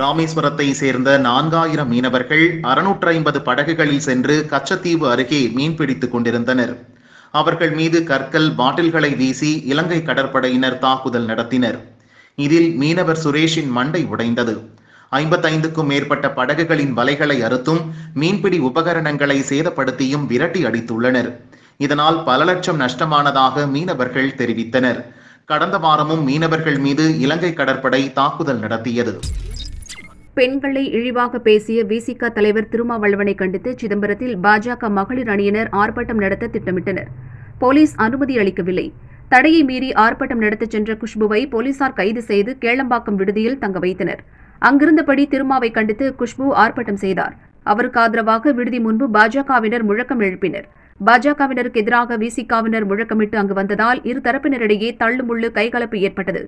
ராமேஸ்வரத்தை சேர்ந்த நான்காயிரம் மீனவர்கள் அறுநூற்று ஐம்பது படகுகளில் சென்று கச்சத்தீவு அருகே மீன்பிடித்துக் கொண்டிருந்தனர் அவர்கள் மீது கற்கள் பாட்டில்களை வீசி இலங்கை கடற்படையினர் தாக்குதல் நடத்தினர் இதில் மீனவர் சுரேஷின் மண்டை உடைந்தது ஐம்பத்தைந்துக்கும் மேற்பட்ட படகுகளின் வலைகளை அறுத்தும் மீன்பிடி உபகரணங்களை சேதப்படுத்தியும் விரட்டி அடித்துள்ளனர் இதனால் பல லட்சம் நஷ்டமானதாக மீனவர்கள் தெரிவித்தனர் கடந்த வாரமும் மீனவர்கள் மீது இலங்கை கடற்படை தாக்குதல் நடத்தியது பெண்களை இழிவாக பேசிய விசிக தலைவர் திருமாவளவனை கண்டித்து சிதம்பரத்தில் பாஜக மகளிர் அணியினர் ஆர்ப்பாட்டம் நடத்த திட்டமிட்டனர் போலீஸ் அனுமதி அளிக்கவில்லை தடையை மீறி ஆர்ப்பாட்டம் நடத்தச் சென்ற குஷ்புவை போலீசார் கைது செய்து கேளம்பாக்கம் விடுதியில் தங்க வைத்தனர் அங்கிருந்தபடி திருமாவை கண்டித்து குஷ்பு ஆர்ப்பாட்டம் செய்தார் அவருக்கு ஆதரவாக விடுதி முன்பு பாஜகவினர் முழக்கம் எழுப்பினர் பாஜகவினருக்கு எதிராக விசிகாவினர் முழக்கமிட்டு அங்கு வந்ததால் இரு தரப்பினரிடையே தள்ளுமுள்ளு கைகலப்பு ஏற்பட்டது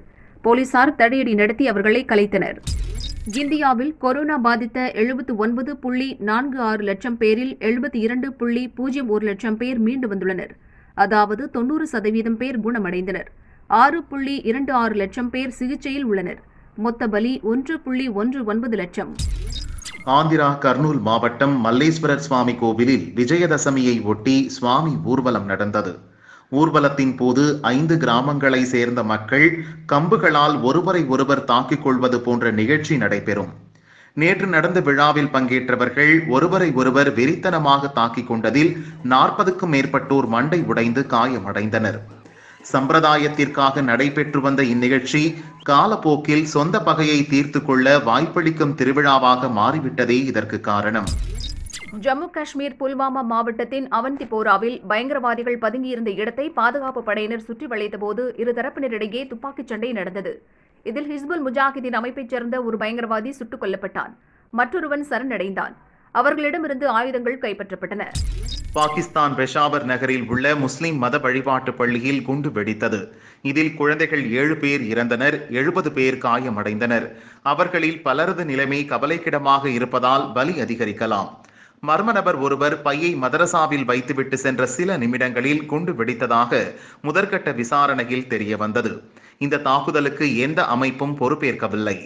போலீசார் தடியடி நடத்தி அவர்களை கலைத்தனர் இந்தியாவில் கொரோனா பாதித்த எழுபத்து ஒன்பது புள்ளி நான்கு ஆறு லட்சம் பேரில் எழுபத்தி இரண்டு புள்ளி பூஜ்ஜியம் ஒரு லட்சம் பேர் மீண்டு வந்துள்ளனர் அதாவது தொன்னூறு சதவீதம் பேர் குணமடைந்தனர் ஆறு புள்ளி இரண்டு ஆறு லட்சம் பேர் சிகிச்சையில் உள்ளனர் மொத்த பலி ஒன்று புள்ளி ஒன்று ஒன்பது லட்சம் ஆந்திரா கர்னூல் மாவட்டம் மல்லேஸ்வரர் சுவாமி கோவிலில் விஜயதசமியை ஒட்டி சுவாமி ஊர்வலம் நடந்தது ஊர்வலத்தின் போது ஐந்து கிராமங்களை சேர்ந்த மக்கள் கம்புகளால் ஒருவரை ஒருவர் தாக்கிக் கொள்வது போன்ற நிகழ்ச்சி நடைபெறும் நேற்று நடந்த விழாவில் பங்கேற்றவர்கள் ஒருவரை ஒருவர் வெறித்தனமாக தாக்கிக் கொண்டதில் நாற்பதுக்கும் மேற்பட்டோர் மண்டை உடைந்து காயமடைந்தனர் சம்பிரதாயத்திற்காக நடைபெற்று வந்த இந்நிகழ்ச்சி காலப்போக்கில் சொந்த பகையை தீர்த்து கொள்ள வாய்ப்பளிக்கும் திருவிழாவாக மாறிவிட்டதே இதற்கு காரணம் ஜம்மு காஷ்மீர் புல்வாமா மாவட்டத்தின் அவந்திபோராவில் பயங்கரவாதிகள் பதுங்கியிருந்த இடத்தை பாதுகாப்பு படையினர் சுற்றி வளைத்தபோது இருதரப்பினரிடையே துப்பாக்கிச் சண்டை நடந்தது இதில் ஹிஸ்புல் முஜாஹிதீன் அமைப்பைச் சேர்ந்த ஒரு பயங்கரவாதி சுட்டுக் கொல்லப்பட்டான் மற்றொருவன் சரணடைந்தான் அவர்களிடமிருந்து ஆயுதங்கள் கைப்பற்றப்பட்டன பாகிஸ்தான் பெஷாவர் நகரில் உள்ள முஸ்லிம் மத வழிபாட்டு பள்ளியில் குண்டு வெடித்தது இதில் குழந்தைகள் ஏழு பேர் இறந்தனர் எழுபது பேர் காயமடைந்தனர் அவர்களில் பலரது நிலைமை கவலைக்கிடமாக இருப்பதால் பலி அதிகரிக்கலாம் மர்ம நபர் ஒருவர் பையை மதரசாவில் வைத்துவிட்டு சென்ற சில நிமிடங்களில் குண்டு வெடித்ததாக முதற்கட்ட விசாரணையில் தெரியவந்தது இந்த தாக்குதலுக்கு எந்த அமைப்பும் பொறுப்பேற்கவில்லை